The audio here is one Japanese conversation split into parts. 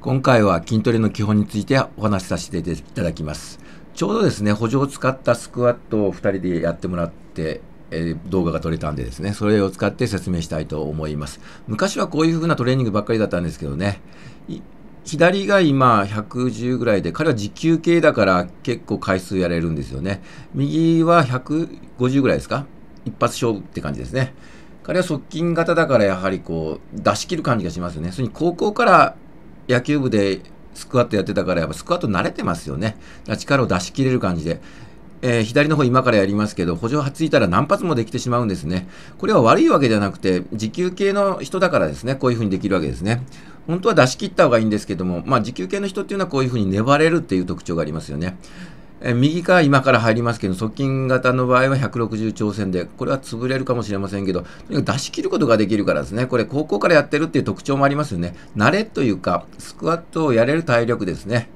今回は筋トレの基本についてお話しさせていただきます。ちょうどですね、補助を使ったスクワットを2人でやってもらって、え動画が撮れたんでですね、それを使って説明したいと思います。昔はこういう風なトレーニングばっかりだったんですけどね、左が今110ぐらいで、彼は時給系だから結構回数やれるんですよね。右は150ぐらいですか一発勝負って感じですね。彼は側近型だからやはりこう出し切る感じがしますよね。それに高校から野球部でスクワットやってたから、やっぱスクワット慣れてますよね。力を出し切れる感じで。えー、左の方今からやりますけど、補助はついたら何発もできてしまうんですね。これは悪いわけじゃなくて、時給系の人だからですね、こういうふうにできるわけですね。本当は出し切った方がいいんですけども、まあ時給系の人っていうのはこういうふうに粘れるっていう特徴がありますよね。え右から今から入りますけど、側近型の場合は160兆線で、これは潰れるかもしれませんけど、とにかく出し切ることができるからですね、これ、高校からやってるっていう特徴もありますよね。慣れというか、スクワットをやれる体力ですね。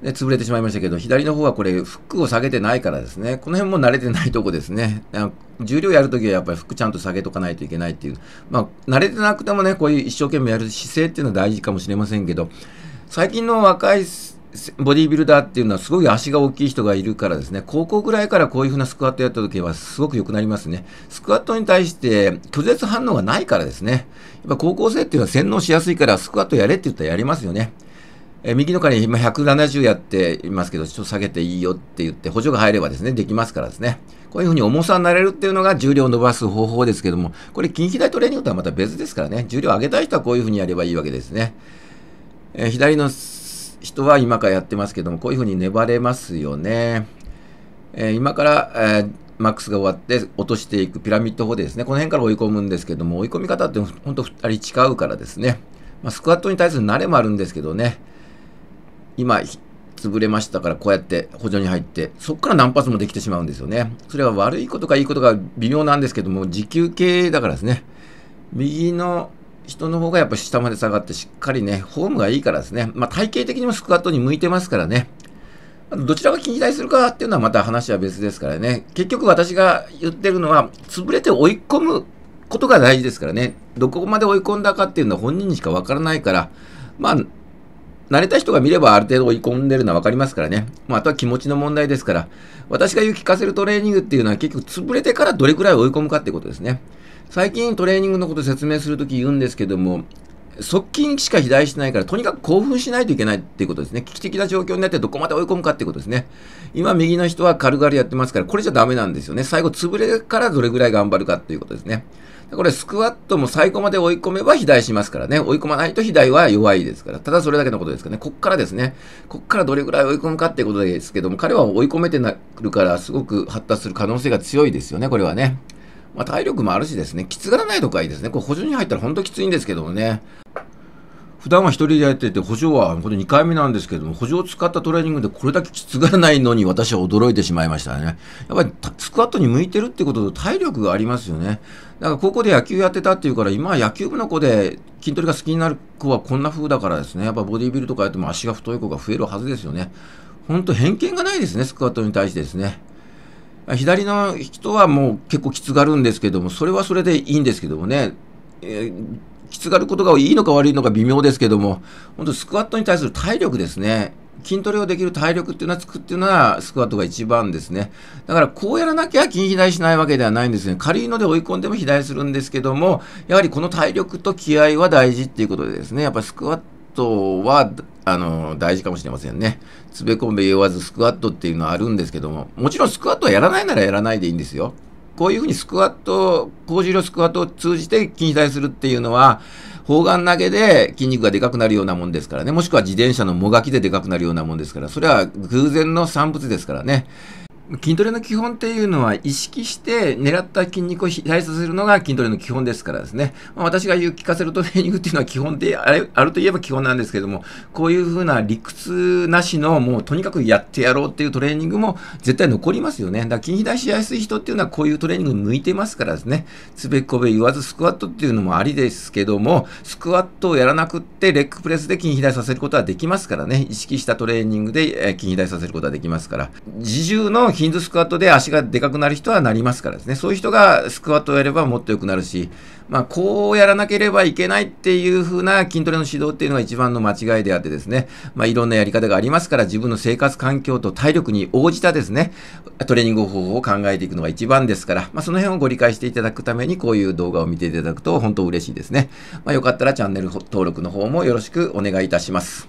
で潰れてしまいましたけど、左の方はこれ、フックを下げてないからですね、この辺も慣れてないとこですね。重量やるときはやっぱりフックちゃんと下げとかないといけないっていう、まあ、慣れてなくてもね、こういう一生懸命やる姿勢っていうのは大事かもしれませんけど、最近の若いボディービルダーっていうのはすごい足が大きい人がいるからですね、高校ぐらいからこういうふうなスクワットやった時はすごく良くなりますね。スクワットに対して拒絶反応がないからですね。やっぱ高校生っていうのは洗脳しやすいからスクワットやれって言ったらやりますよね。え右の彼に今170やっていますけど、ちょっと下げていいよって言って補助が入ればですね、できますからですね。こういうふうに重さになれるっていうのが重量を伸ばす方法ですけども、これ筋肥大トレーニングとはまた別ですからね、重量を上げたい人はこういうふうにやればいいわけですね。え左の人は今からやってますけども、こういうふうに粘れますよね。えー、今から、えー、マックスが終わって落としていくピラミッド法ですね。この辺から追い込むんですけども、追い込み方って本当2人違うからですね。まあ、スクワットに対する慣れもあるんですけどね。今、潰れましたから、こうやって補助に入って、そこから何発もできてしまうんですよね。それは悪いことかいいことか微妙なんですけども、持久系だからですね。右の人の方がやっぱ下まで下がってしっかりね、フォームがいいからですね。まあ、体型的にもスクワットに向いてますからね。どちらが近代するかっていうのはまた話は別ですからね。結局私が言ってるのは、潰れて追い込むことが大事ですからね。どこまで追い込んだかっていうのは本人にしかわからないから、まあ、慣れた人が見ればある程度追い込んでるのはわかりますからね。まあ、あとは気持ちの問題ですから、私が言う聞かせるトレーニングっていうのは結局潰れてからどれくらい追い込むかってことですね。最近トレーニングのこと説明するとき言うんですけども、側近しか肥大してないから、とにかく興奮しないといけないっていうことですね。危機的な状況になってどこまで追い込むかっていうことですね。今、右の人は軽々やってますから、これじゃダメなんですよね。最後、潰れからどれぐらい頑張るかっていうことですね。これ、スクワットも最後まで追い込めば肥大しますからね。追い込まないと肥大は弱いですから。ただそれだけのことですかね。こっからですね。こっからどれぐらい追い込むかっていうことですけども、彼は追い込めてなるから、すごく発達する可能性が強いですよね。これはね。まあ、体力もあるしですね、きつがらないとかいいですね。これ補助に入ったら本当きついんですけどもね。普段は一人でやってて、補助はこれ2回目なんですけども、補助を使ったトレーニングでこれだけきつがらないのに私は驚いてしまいましたね。やっぱりスクワットに向いてるってことと体力がありますよね。だから高校で野球やってたっていうから、今は野球部の子で筋トレが好きになる子はこんな風だからですね、やっぱボディビルとかやっても足が太い子が増えるはずですよね。ほんと偏見がないですね、スクワットに対してですね。左の人はもう結構きつがるんですけども、それはそれでいいんですけどもね、えー、きつがることがいいのか悪いのか微妙ですけども、本当スクワットに対する体力ですね。筋トレをできる体力っていうのは作っていうのはスクワットが一番ですね。だからこうやらなきゃ筋肥大しないわけではないんですね。軽いので追い込んでも肥大するんですけども、やはりこの体力と気合は大事っていうことでですね、やっぱスクワットトはあの大事かもしれませんね。つべこべ言わずスクワットっていうのはあるんですけども、もちろんスクワットはやらないならやらないでいいんですよ。こういうふうにスクワット、高重量スクワットを通じて筋体するっていうのは、砲丸投げで筋肉がでかくなるようなもんですからね、もしくは自転車のもがきででかくなるようなもんですから、それは偶然の産物ですからね。筋トレの基本っていうのは意識して狙った筋肉を肥大させるのが筋トレの基本ですからですね。まあ、私が言う聞かせるトレーニングっていうのは基本であれあるといえば基本なんですけども、こういうふうな理屈なしのもうとにかくやってやろうっていうトレーニングも絶対残りますよね。だから筋肥大しやすい人っていうのはこういうトレーニング向いてますからですね。つべこべ言わずスクワットっていうのもありですけども、スクワットをやらなくってレッグプレスで筋肥大させることはできますからね。意識したトレーニングで筋肥大させることはできますから。自重のヒンズスクワットで足がでかくなる人はなりますからですね。そういう人がスクワットをやればもっと良くなるし、まあ、こうやらなければいけないっていう風な筋トレの指導っていうのが一番の間違いであってですね、まあ、いろんなやり方がありますから、自分の生活環境と体力に応じたですね、トレーニング方法を考えていくのが一番ですから、まあ、その辺をご理解していただくために、こういう動画を見ていただくと本当嬉しいですね。まあ、よかったらチャンネル登録の方もよろしくお願いいたします。